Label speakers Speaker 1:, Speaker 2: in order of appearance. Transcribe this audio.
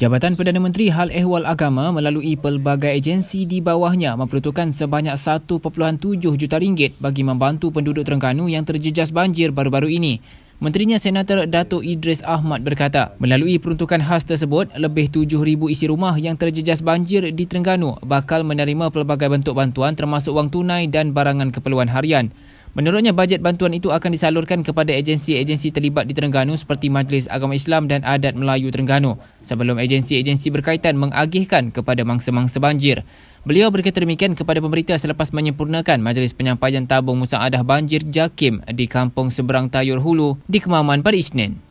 Speaker 1: Jabatan Perdana Menteri Hal Ehwal Agama melalui pelbagai agensi di bawahnya memperuntukkan sebanyak 1.7 juta ringgit bagi membantu penduduk Terengganu yang terjejas banjir baru-baru ini. Menterinya Senator Dato' Idris Ahmad berkata, melalui peruntukan khas tersebut, lebih 7,000 isi rumah yang terjejas banjir di Terengganu bakal menerima pelbagai bentuk bantuan termasuk wang tunai dan barangan keperluan harian. Menurutnya bajet bantuan itu akan disalurkan kepada agensi-agensi terlibat di Terengganu seperti Majlis Agama Islam dan Adat Melayu Terengganu sebelum agensi-agensi berkaitan mengagihkan kepada mangsa-mangsa banjir. Beliau berkata demikian kepada pemerintah selepas menyempurnakan Majlis Penyampaian Tabung Musaadah Banjir Jakim di Kampung Seberang Tayur Hulu di Kemaman pada Isnin.